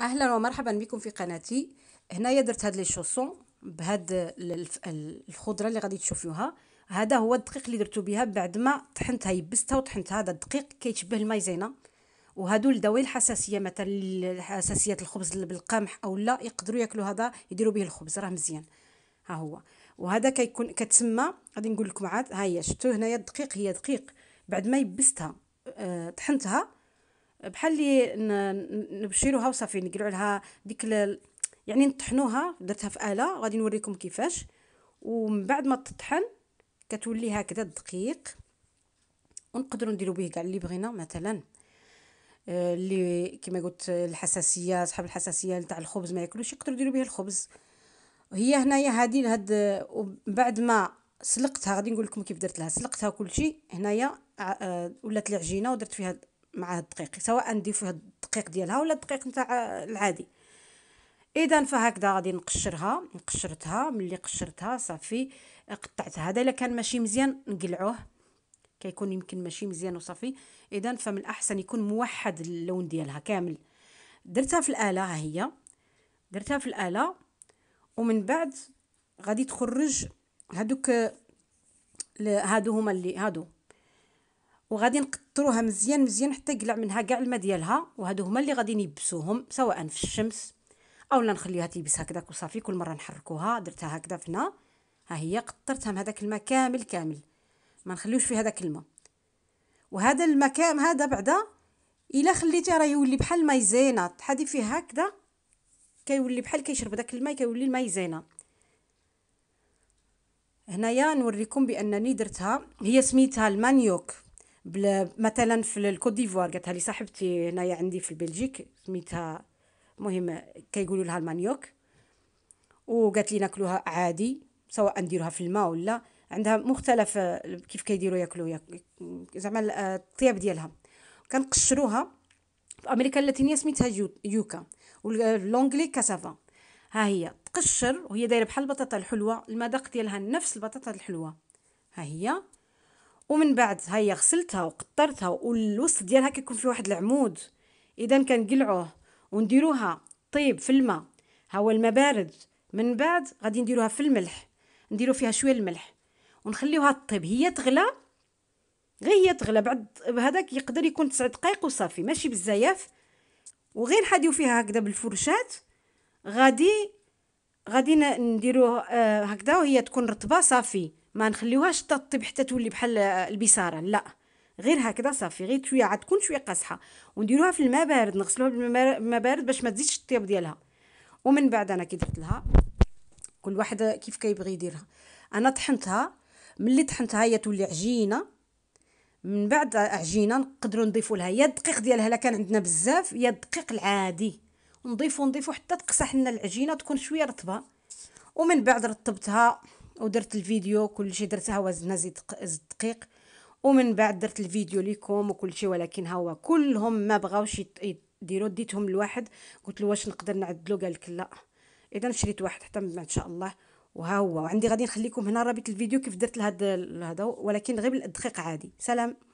اهلا ومرحبا بكم في قناتي هنايا درت هاد لي شوسون بهاد الخضره اللي غادي تشوفوها هذا هو الدقيق اللي درتو بها بعد ما طحنتها يبستها وطحنتها هذا الدقيق كيتشبه المايزينا وهادو لذوي الحساسيه مثلا حساسيه الخبز بالقمح او لا يقدروا ياكلوا هذا يديروا به الخبز راه مزيان ها هو وهذا كيكون كتسمى غادي نقول لكم عاد ها هي شفتوا هنايا الدقيق هي دقيق بعد ما يبستها أه طحنتها بحال اللي نبشيلوها وصافي نقلعوا لها ديك يعني نطحنوها درتها في اله غادي نوريكم كيفاش ومن بعد ما تطحن كتولي هكذا دقيق ونقدروا نديروا به كاع اللي بغينا مثلا آه، اللي كما قلت الحساسيه صحاب الحساسيه نتاع الخبز ما ياكلوش يقدروا يديروا به الخبز هي هنايا هادي هاد بعد ما سلقتها غادي نقول لكم كيف درت لها سلقتها كل شيء هنايا آه، ولات العجينه ودرت فيها مع الدقيق سواء نضيف الدقيق ديالها ولا الدقيق نتاع العادي اذا فهكذا غادي نقشرها قشرتها ملي قشرتها صافي قطعتها هذا الا كان ماشي مزيان نقلعوه كيكون يمكن ماشي مزيان وصافي اذا فمن الاحسن يكون موحد اللون ديالها كامل درتها في الاله ها هي درتها في الاله ومن بعد غادي تخرج هادوك هادو هما اللي هادو وغادي نقطروها مزيان مزيان حتى يقلع منها كاع الماء ديالها وهادو هما اللي غادي نيبسوهم سواء في الشمس اولا نخليها تيبس هكذاك وصافي كل مره نحركوها درتها هكذا فينا ها هي قطرتها من هذاك الماء كامل كامل ما نخليوش فيه هذاك الماء وهذا الماء كام هذا بعدا الا خليتيه راه يولي بحال مايزينا تحدي فيه هكذا كيولي بحال كيشرب داك الماء كيولي المايزينا هنايا نوريكم بانني درتها هي سميتها المانيوك بلا مثلا في الكوت ديفوار قالتها لي صاحبتي هنايا عندي في بلجيك سميتها المهم كيقولوا لها المانيوك وقالت لي ناكلوها عادي سواء نديروها في الماء ولا عندها مختلف كيف كيديروا ياكلوا زعما الطياب ديالها كنقشروها في امريكا اللاتينيه سميتها يوكا واللونغلي كاسافا ها هي تقشر وهي دايره بحال البطاطا الحلوه المذاق ديالها نفس البطاطا الحلوه ها هي ومن بعد هيا غسلتها وقطرتها والوسط ديالها كيكون فيه واحد العمود اذا كنقلعوه ونديروها طيب في الماء ها هو الماء بارد من بعد غادي نديروها في الملح نديرو فيها شويه الملح ونخليوها طيب هي تغلى غير هي تغلى بعد هذاك يقدر يكون 9 دقائق وصافي ماشي بزاف وغير نحاديو فيها هكذا بالفرشاه غادي غادي نديروه آه، هكذا وهي تكون رطبه صافي ما نخليوهاش تطيب حتى تولي بحال البصاره لا غير هكذا صافي غير شويه عاد تكون شويه قاصحه ونديروها في الماء بارد نغسلوها بالماء بارد باش ما تزيدش الطياب ديالها ومن بعد انا كي درت لها كل واحد كيف كيبغي يديرها انا طحنتها ملي طحنتها هي تولي عجينه من بعد عجينه نقدروا نضيفوا لها يا الدقيق ديالها الا كان عندنا بزاف يا الدقيق العادي نضيفوا نضيفوا حتى تقصح لنا العجينه تكون شويه رطبه ومن بعد رطبتها ودرت الفيديو كل شيء درتها وزنها زيد دقيق ومن بعد درت الفيديو ليكم وكل شيء ولكن ها هو كلهم ما بغاوش يديروا ديتهم لواحد قلت له واش نقدر نعدلو قال لك لا اذا شريت واحد حتى من بعد ان شاء الله وها هو وعندي غادي نخليكم هنا رابط الفيديو كيف درت لهذا ولكن غير بالدقيق عادي سلام